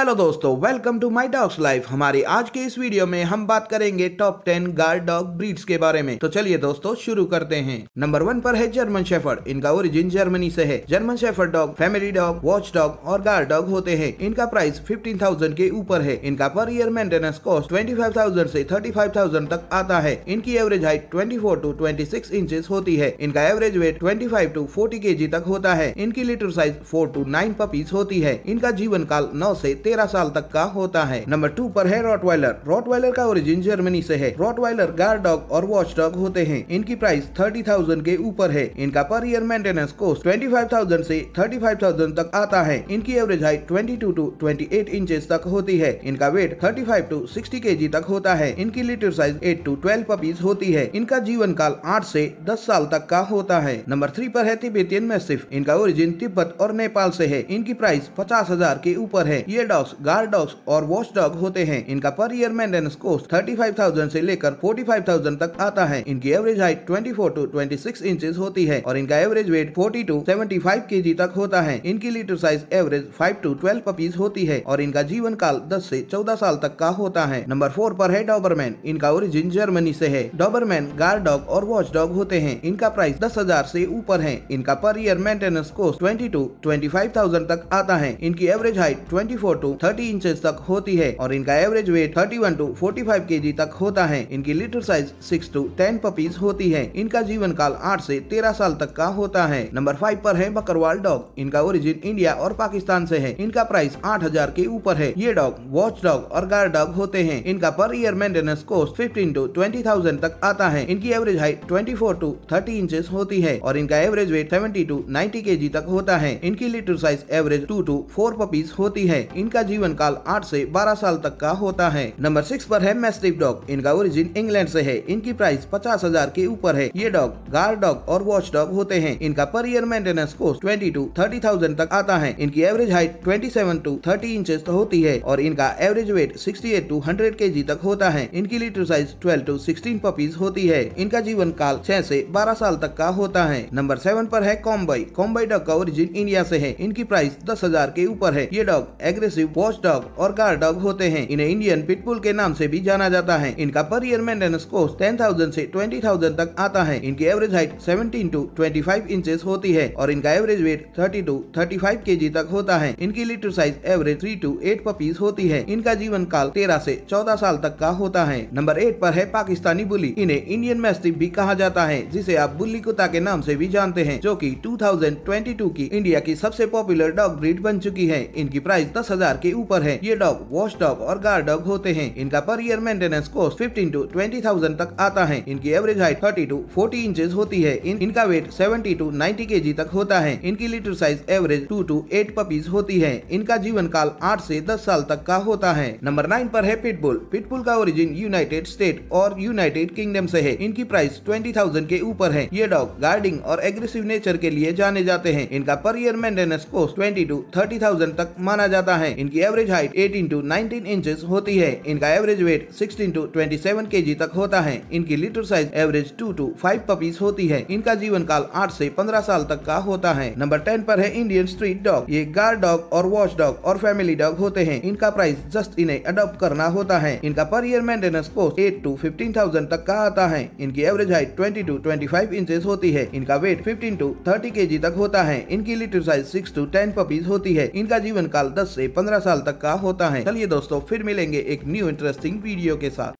hello दोस्तों welcome to my dogs life हमारे आज के इस वीडियो में हम बात करेंगे top ten guard dog breeds के बारे में तो चलिए दोस्तों शुरू करते हैं नंबर वन पर है जर्मन शेफर्ड इनका ओरिजिन जर्मनी से है German shepherd dog family dog watch dog और गार्ड डॉग होते हैं इनका प्राइस फिफ्टीन थाउजेंड के ऊपर है इनका per year maintenance cost twenty five thousand ऐसी थर्टी फाइव थाउजेंड तक आता है इनकी average height twenty four to twenty six inches होती है इनका average weight twenty five to forty K G तक होता है इनकी litter size four to nine puppies होती है इनका जीवन काल नौ ऐसी तेरह साल तक का होता है नंबर टू पर है रॉटवाइलर रॉटवाइलर का ओरिजिन जर्मनी से है रॉटवाइलर गार्ड डॉग और वॉच डॉग होते हैं इनकी प्राइस थर्टी थाउजेंड के ऊपर है इनका per year maintenance cost twenty five thousand ऐसी थर्टी फाइव थाउजेंड तक आता है इनकी average height twenty two to twenty eight inches तक होती है इनका weight thirty five to sixty K G तक होता है इनकी litter size eight to twelve puppies होती है इनका जीवन काल आठ से दस साल तक का होता है नंबर थ्री पर है तिबेतियन मैसिफ इनका ओरिजिन तिब्बत और नेपाल से है इनकी प्राइस पचास हजार के ऊपर है ये डॉग्स गार्ड डॉग्स और वॉच डॉग होते हैं इनका per year maintenance cost thirty five thousand ऐसी लेकर फोर्टी फाइव थाउजेंड तक आता है इनकी average height twenty four to twenty six inches होती है और इनका average weight forty to seventy five K G तक होता है इनकी litter size average five to twelve puppies होती है और इनका जीवन काल दस ऐसी चौदह साल तक का होता है नंबर फोर पर है डॉबरमैन इनका ओरिजिन जर्मनी से है डॉबरमैन गार्ड डॉग और वॉच डॉग होते हैं इनका प्राइस दस हजार से ऊपर है इनका per year maintenance cost twenty to twenty five thousand तक आता है इनकी average height twenty four to thirty inches तक होती है और इनका average weight thirty one to forty five K G तक होता है इनकी litter size six to ten puppies होती है इनका जीवन काल आठ से तेरह साल तक का होता है नंबर फाइव पर है बकरवाल डॉग इनका ओरिजिन इंडिया और पाकिस्तान से है इनका प्राइस आठ हजार के ऊपर है ये डॉग वॉच डॉग और गार्ड डॉग होते हैं इनका per year maintenance cost fifteen to twenty thousand तक आता है इनकी average height twenty four to thirty inches होती है और इनका average weight seventy to ninety K G तक होता है इनकी litter size average two to four puppies होती है इनका इनका जीवन काल आठ ऐसी बारह साल तक का होता है नंबर सिक्स पर है मैस्टिव डॉग इनका ओरिजिन इंग्लैंड से है इनकी प्राइस पचास हजार के ऊपर है ये डॉग गार्ड डॉग और वॉच डॉग होते हैं इनका per year maintenance cost twenty to thirty thousand तक आता है इनकी average height twenty seven to thirty inch होती है और इनका average weight sixty eight to hundred K G तक होता है इनकी litter size twelve to sixteen puppies होती है इनका जीवन काल छह से बारह साल तक का होता है नंबर सेवन पर है कॉम्बई कॉम्बई डॉग का ओरिजिन इंडिया से है इनकी प्राइस दस हजार के ऊपर है ये dog aggressive aggressive watch dog और गार्ड डॉग होते हैं इन्हें इंडियन पिटबुल के नाम से भी जाना जाता है इनका per year maintenance cost ten thousand ऐसी ट्वेंटी थाउजेंड तक आता है इनकी average height seventeen to twenty five inches होती है और इनका average weight thirty to thirty five K G तक होता है इनकी litter size average three to eight puppies होती है इनका जीवन काल तेरह ऐसी चौदह साल तक का होता है नंबर एट पर है पाकिस्तानी बुली इन्हें इंडियन मैस्टिफ भी कहा जाता है जिसे आप बुल्ली कुत्ता के नाम से भी जानते हैं जो कि 2022 की इंडिया की सबसे पॉपुलर डॉग ब्रीड बन चुकी है इनकी प्राइस दस हजार हजार के ऊपर है ये डॉग वॉश डॉग और गार्ड डॉग होते हैं इनका per year maintenance cost fifteen to twenty thousand तक आता है इनकी average height thirty to forty inches होती है इन, इनका वेट सेवेंटी टू नाइन्टी के तक होता है इनकी litter size average two to eight puppies होती है इनका जीवन काल आठ ऐसी दस साल तक का होता है नंबर नाइन पर है पिटबुल पिटबुल का ओरिजिन यूनाइटेड स्टेट और यूनाइटेड किंगडम से है इनकी प्राइस ट्वेंटी थाउजेंड के ऊपर है ये डॉग गार्डिंग और एग्रेसिव नेचर के लिए जाने जाते हैं इनका per year maintenance cost twenty to thirty thousand तक माना जाता है इनकी एवरेज हाइट 18 टू 19 इंचेस होती है इनका एवरेज वेट 16 टू 27 केजी तक होता है इनकी litter size average 2 to 5 puppies होती है इनका जीवन काल 8 से 15 साल तक का होता है नंबर 10 पर है इंडियन स्ट्रीट डॉग ये गार्ड डॉग और वॉच डॉग और फैमिली डॉग होते हैं इनका प्राइस जस्ट इन्हें अडोप्ट करना होता है इनका per year maintenance cost eight to fifteen thousand तक का आता है इनकी average height twenty to twenty five inches होती है इनका वेट फिफ्टीन टू थर्टी के तक होता है इनकी litter size six to ten puppies होती है इनका जीवन काल दस ऐसी पंद्रह पंद्रह साल तक का होता है चलिए दोस्तों फिर मिलेंगे एक न्यू इंटरेस्टिंग वीडियो के साथ